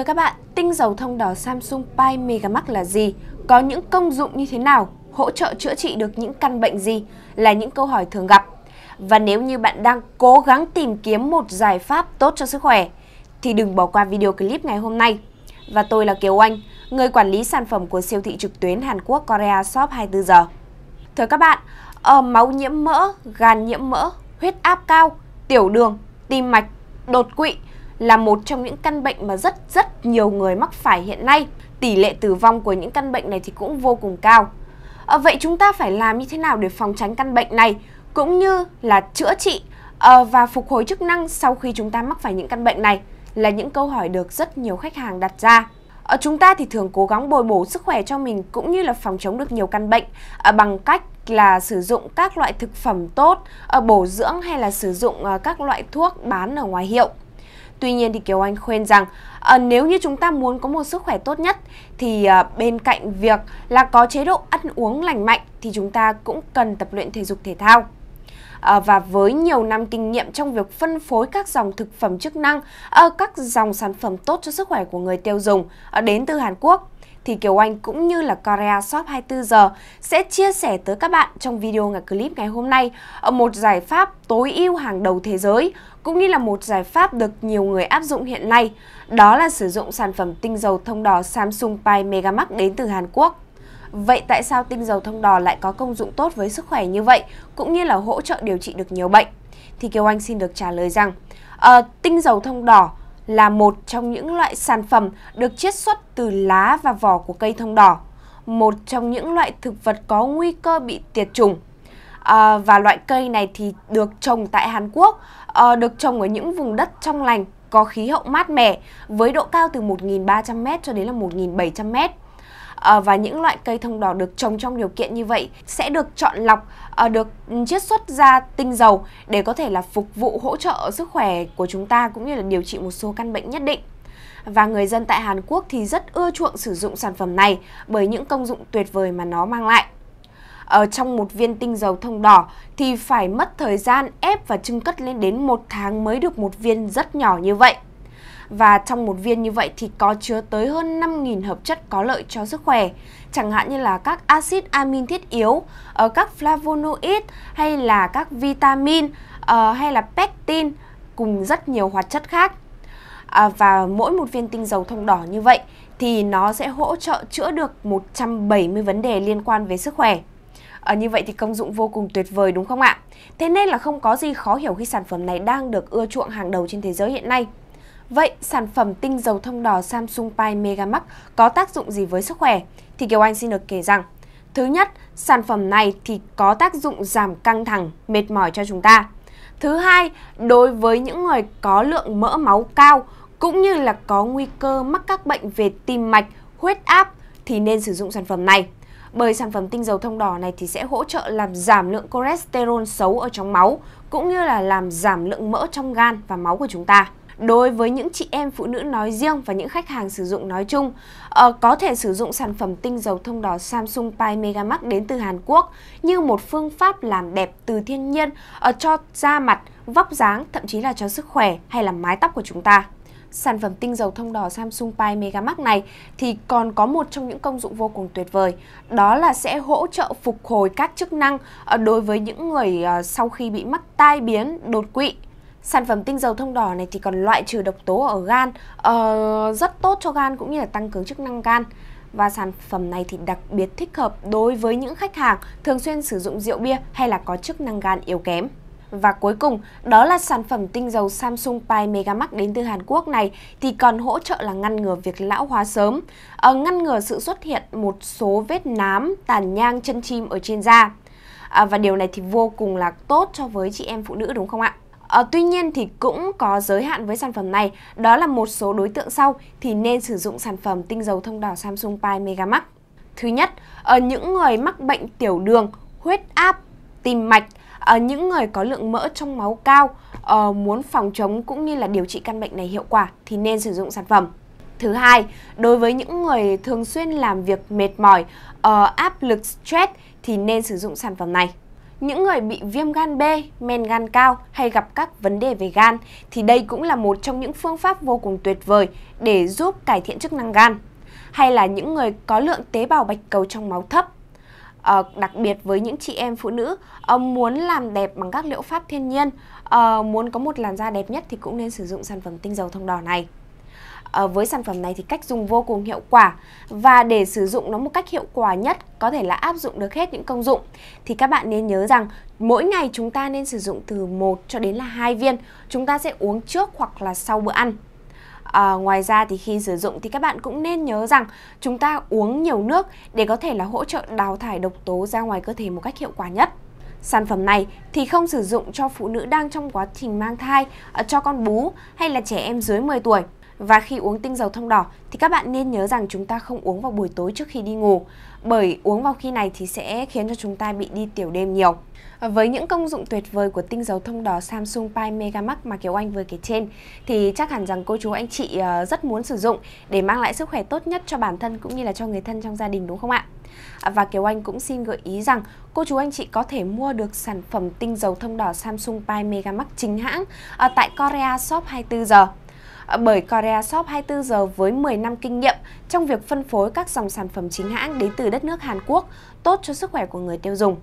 Thưa các bạn, tinh dầu thông đỏ Samsung Pi Megamax là gì? Có những công dụng như thế nào? Hỗ trợ chữa trị được những căn bệnh gì? Là những câu hỏi thường gặp. Và nếu như bạn đang cố gắng tìm kiếm một giải pháp tốt cho sức khỏe, thì đừng bỏ qua video clip ngày hôm nay. Và tôi là Kiều Anh, người quản lý sản phẩm của siêu thị trực tuyến Hàn Quốc Korea Shop 24 giờ. Thưa các bạn, ở máu nhiễm mỡ, gan nhiễm mỡ, huyết áp cao, tiểu đường, tim mạch, đột quỵ – là một trong những căn bệnh mà rất rất nhiều người mắc phải hiện nay. Tỷ lệ tử vong của những căn bệnh này thì cũng vô cùng cao. À, vậy chúng ta phải làm như thế nào để phòng tránh căn bệnh này cũng như là chữa trị à, và phục hồi chức năng sau khi chúng ta mắc phải những căn bệnh này là những câu hỏi được rất nhiều khách hàng đặt ra. À, chúng ta thì thường cố gắng bồi bổ sức khỏe cho mình cũng như là phòng chống được nhiều căn bệnh à, bằng cách là sử dụng các loại thực phẩm tốt, à, bổ dưỡng hay là sử dụng à, các loại thuốc bán ở ngoài hiệu. Tuy nhiên thì Kiều Anh khuyên rằng à, nếu như chúng ta muốn có một sức khỏe tốt nhất thì à, bên cạnh việc là có chế độ ăn uống lành mạnh thì chúng ta cũng cần tập luyện thể dục thể thao. À, và với nhiều năm kinh nghiệm trong việc phân phối các dòng thực phẩm chức năng, à, các dòng sản phẩm tốt cho sức khỏe của người tiêu dùng à, đến từ Hàn Quốc, thì Kiều Anh cũng như là Korea Shop 24 giờ sẽ chia sẻ tới các bạn trong video ngày clip ngày hôm nay một giải pháp tối ưu hàng đầu thế giới cũng như là một giải pháp được nhiều người áp dụng hiện nay, đó là sử dụng sản phẩm tinh dầu thông đỏ Samsung Pi Megamax đến từ Hàn Quốc. Vậy tại sao tinh dầu thông đỏ lại có công dụng tốt với sức khỏe như vậy, cũng như là hỗ trợ điều trị được nhiều bệnh? Thì Kiều Anh xin được trả lời rằng, uh, tinh dầu thông đỏ là một trong những loại sản phẩm được chiết xuất từ lá và vỏ của cây thông đỏ, một trong những loại thực vật có nguy cơ bị tiệt chủng. À, và loại cây này thì được trồng tại Hàn Quốc, à, được trồng ở những vùng đất trong lành, có khí hậu mát mẻ với độ cao từ 1.300m cho đến là 1.700m. Ờ, và những loại cây thông đỏ được trồng trong điều kiện như vậy sẽ được chọn lọc, ờ, được chiết xuất ra tinh dầu để có thể là phục vụ hỗ trợ sức khỏe của chúng ta cũng như là điều trị một số căn bệnh nhất định và người dân tại Hàn Quốc thì rất ưa chuộng sử dụng sản phẩm này bởi những công dụng tuyệt vời mà nó mang lại. Ở ờ, trong một viên tinh dầu thông đỏ thì phải mất thời gian ép và trưng cất lên đến một tháng mới được một viên rất nhỏ như vậy. Và trong một viên như vậy thì có chứa tới hơn 5.000 hợp chất có lợi cho sức khỏe, chẳng hạn như là các axit amin thiết yếu, ờ, các flavonoid hay là các vitamin ờ, hay là pectin cùng rất nhiều hoạt chất khác. À, và mỗi một viên tinh dầu thông đỏ như vậy thì nó sẽ hỗ trợ chữa được 170 vấn đề liên quan về sức khỏe. À, như vậy thì công dụng vô cùng tuyệt vời đúng không ạ? Thế nên là không có gì khó hiểu khi sản phẩm này đang được ưa chuộng hàng đầu trên thế giới hiện nay. Vậy sản phẩm tinh dầu thông đỏ Samsung Pi Megamax có tác dụng gì với sức khỏe? Thì Kiều Anh xin được kể rằng, thứ nhất, sản phẩm này thì có tác dụng giảm căng thẳng, mệt mỏi cho chúng ta. Thứ hai, đối với những người có lượng mỡ máu cao cũng như là có nguy cơ mắc các bệnh về tim mạch, huyết áp thì nên sử dụng sản phẩm này. Bởi sản phẩm tinh dầu thông đỏ này thì sẽ hỗ trợ làm giảm lượng cholesterol xấu ở trong máu cũng như là làm giảm lượng mỡ trong gan và máu của chúng ta đối với những chị em phụ nữ nói riêng và những khách hàng sử dụng nói chung. Ờ, có thể sử dụng sản phẩm tinh dầu thông đỏ Samsung Pi Megamax đến từ Hàn Quốc như một phương pháp làm đẹp từ thiên nhiên ở ờ, cho da mặt, vóc dáng, thậm chí là cho sức khỏe hay là mái tóc của chúng ta sản phẩm tinh dầu thông đỏ Samsung Pi Megamax này thì còn có một trong những công dụng vô cùng tuyệt vời, đó là sẽ hỗ trợ phục hồi các chức năng ờ, đối với những người ờ, sau khi bị mắc tai biến, đột quỵ sản phẩm tinh dầu thông đỏ này thì còn loại trừ độc tố ở gan uh, rất tốt cho gan cũng như là tăng cường chức năng gan và sản phẩm này thì đặc biệt thích hợp đối với những khách hàng thường xuyên sử dụng rượu bia hay là có chức năng gan yếu kém. Và cuối cùng, đó là sản phẩm tinh dầu Samsung Pi Megamax đến từ Hàn Quốc này thì còn hỗ trợ là ngăn ngừa việc lão hóa sớm, ờ, ngăn ngừa sự xuất hiện một số vết nám, tàn nhang chân chim ở trên da. À, và điều này thì vô cùng là tốt cho với chị em phụ nữ đúng không ạ? À, tuy nhiên thì cũng có giới hạn với sản phẩm này, đó là một số đối tượng sau thì nên sử dụng sản phẩm tinh dầu thông đỏ Samsung Pi Megamax. Thứ nhất, ở ờ, những người mắc bệnh tiểu đường, huyết áp, tim mạch, ở ờ, những người có lượng mỡ trong máu cao, uh, muốn phòng chống cũng như là điều trị căn bệnh này hiệu quả thì nên sử dụng sản phẩm. Thứ hai, đối với những người thường xuyên làm việc mệt mỏi, uh, áp lực stress thì nên sử dụng sản phẩm này những người bị viêm gan B, men gan cao hay gặp các vấn đề về gan thì đây cũng là một trong những phương pháp vô cùng tuyệt vời để giúp cải thiện chức năng gan. Hay là những người có lượng tế bào bạch cầu trong máu thấp. À, đặc biệt với những chị em phụ nữ à, muốn làm đẹp bằng các liệu pháp thiên nhiên, à, muốn có một làn da đẹp nhất thì cũng nên sử dụng sản phẩm tinh dầu thông đỏ này. À, với sản phẩm này thì cách dùng vô cùng hiệu quả và để sử dụng nó một cách hiệu quả nhất có thể là áp dụng được hết những công dụng thì các bạn nên nhớ rằng mỗi ngày chúng ta nên sử dụng từ 1 cho đến là 2 viên. Chúng ta sẽ uống trước hoặc là sau bữa ăn. À, ngoài ra thì khi sử dụng thì các bạn cũng nên nhớ rằng chúng ta uống nhiều nước để có thể là hỗ trợ đào thải độc tố ra ngoài cơ thể một cách hiệu quả nhất. Sản phẩm này thì không sử dụng cho phụ nữ đang trong quá trình mang thai, ờ, cho con bú hay là trẻ em dưới 10 tuổi. Và khi uống tinh dầu thông đỏ thì các bạn nên nhớ rằng chúng ta không uống vào buổi tối trước khi đi ngủ bởi uống vào khi này thì sẽ khiến cho chúng ta bị đi tiểu đêm nhiều. Với những công dụng tuyệt vời của tinh dầu thông đỏ Samsung Pi Megamax mà Kiều Anh vừa kể trên thì chắc hẳn rằng cô chú anh chị ờ, rất muốn sử dụng để mang lại sức khỏe tốt nhất cho bản thân cũng như là cho người thân trong gia đình đúng không ạ? Và Kiều Anh cũng xin gợi ý rằng cô chú anh chị có thể mua được sản phẩm tinh dầu thông đỏ Samsung Pi Megamax chính hãng ờ, tại Korea Shop 24 giờ. Ờ, bởi Korea Shop 24 giờ với 10 năm kinh nghiệm trong việc phân phối các dòng sản phẩm chính hãng đến từ đất nước Hàn Quốc tốt cho sức khỏe của người tiêu dùng.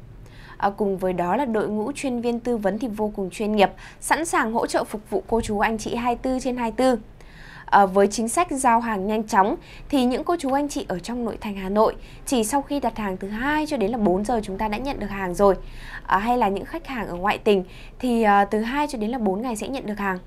À, cùng với đó là đội ngũ chuyên viên tư vấn thì vô cùng chuyên nghiệp, sẵn sàng hỗ trợ phục vụ cô chú anh chị 24 trên 24. À, ờ, với chính sách giao hàng nhanh chóng thì những cô chú anh chị ở trong nội thành Hà Nội chỉ sau khi đặt hàng từ 2 cho đến là 4 giờ chúng ta đã nhận được hàng rồi. À, hay là những khách hàng ở ngoại tỉnh thì à, từ 2 cho đến là 4 ngày sẽ nhận được hàng.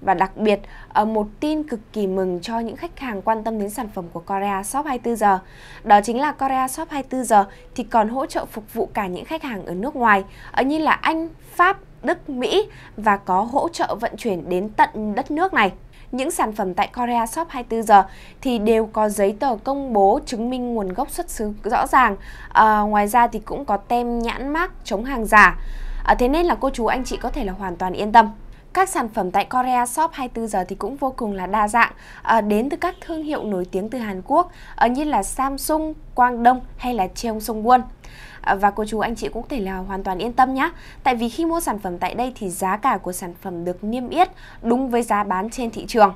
Và đặc biệt, ờ, một tin cực kỳ mừng cho những khách hàng quan tâm đến sản phẩm của Korea Shop 24 giờ. Đó chính là Korea Shop 24 giờ thì còn hỗ trợ phục vụ cả những khách hàng ở nước ngoài ở như là Anh, Pháp, Đức, Mỹ và có hỗ trợ vận chuyển đến tận đất nước này những sản phẩm tại Korea Shop 24 giờ thì đều có giấy tờ công bố chứng minh nguồn gốc xuất xứ rõ ràng. À, ngoài ra thì cũng có tem nhãn mác chống hàng giả. À, thế nên là cô chú anh chị có thể là hoàn toàn yên tâm. Các sản phẩm tại Korea Shop 24 giờ thì cũng vô cùng là đa dạng, à, đến từ các thương hiệu nổi tiếng từ Hàn Quốc à, như là Samsung, Quang Đông hay là Cheong Song Won. À, và cô chú anh chị cũng thể là hoàn toàn yên tâm nhé. Tại vì khi mua sản phẩm tại đây thì giá cả của sản phẩm được niêm yết đúng với giá bán trên thị trường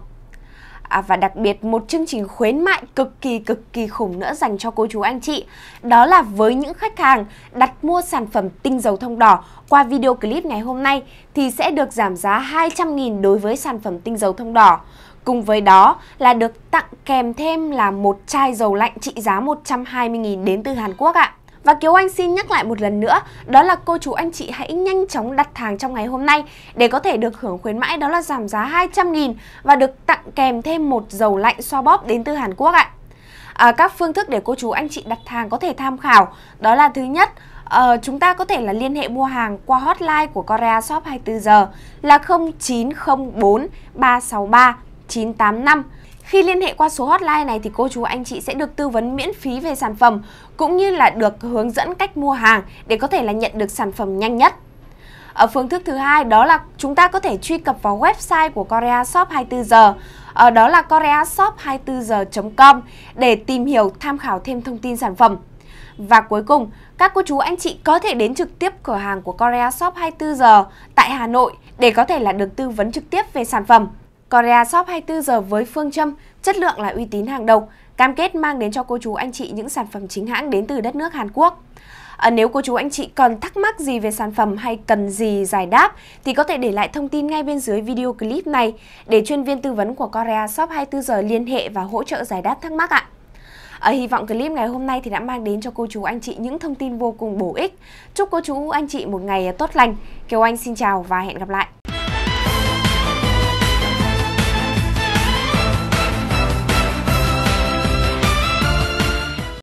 à, và đặc biệt một chương trình khuyến mại cực kỳ cực kỳ khủng nữa dành cho cô chú anh chị. Đó là với những khách hàng đặt mua sản phẩm tinh dầu thông đỏ qua video clip ngày hôm nay thì sẽ được giảm giá 200.000 đối với sản phẩm tinh dầu thông đỏ. Cùng với đó là được tặng kèm thêm là một chai dầu lạnh trị giá 120.000 đến từ Hàn Quốc ạ. Và Kiều Anh xin nhắc lại một lần nữa, đó là cô chú anh chị hãy nhanh chóng đặt hàng trong ngày hôm nay để có thể được hưởng khuyến mãi đó là giảm giá 200 000 và được tặng kèm thêm một dầu lạnh xoa bóp đến từ Hàn Quốc ạ. À, các phương thức để cô chú anh chị đặt hàng có thể tham khảo đó là thứ nhất Ờ, chúng ta có thể là liên hệ mua hàng qua hotline của Korea Shop 24 giờ là 0904 363 985 khi liên hệ qua số hotline này thì cô chú anh chị sẽ được tư vấn miễn phí về sản phẩm cũng như là được hướng dẫn cách mua hàng để có thể là nhận được sản phẩm nhanh nhất. Ở phương thức thứ hai đó là chúng ta có thể truy cập vào website của Korea Shop 24 giờ. Ở đó là koreashop 24 h com để tìm hiểu, tham khảo thêm thông tin sản phẩm. Và cuối cùng, các cô chú anh chị có thể đến trực tiếp cửa hàng của Korea Shop 24 giờ tại Hà Nội để có thể là được tư vấn trực tiếp về sản phẩm. Korea Shop 24 giờ với phương châm chất lượng là uy tín hàng đầu, cam kết mang đến cho cô chú anh chị những sản phẩm chính hãng đến từ đất nước Hàn Quốc. À, nếu cô chú anh chị còn thắc mắc gì về sản phẩm hay cần gì giải đáp thì có thể để lại thông tin ngay bên dưới video clip này để chuyên viên tư vấn của Korea Shop 24 giờ liên hệ và hỗ trợ giải đáp thắc mắc ạ. À, hy vọng clip ngày hôm nay thì đã mang đến cho cô chú anh chị những thông tin vô cùng bổ ích. Chúc cô chú anh chị một ngày tốt lành. Kiều Anh xin chào và hẹn gặp lại.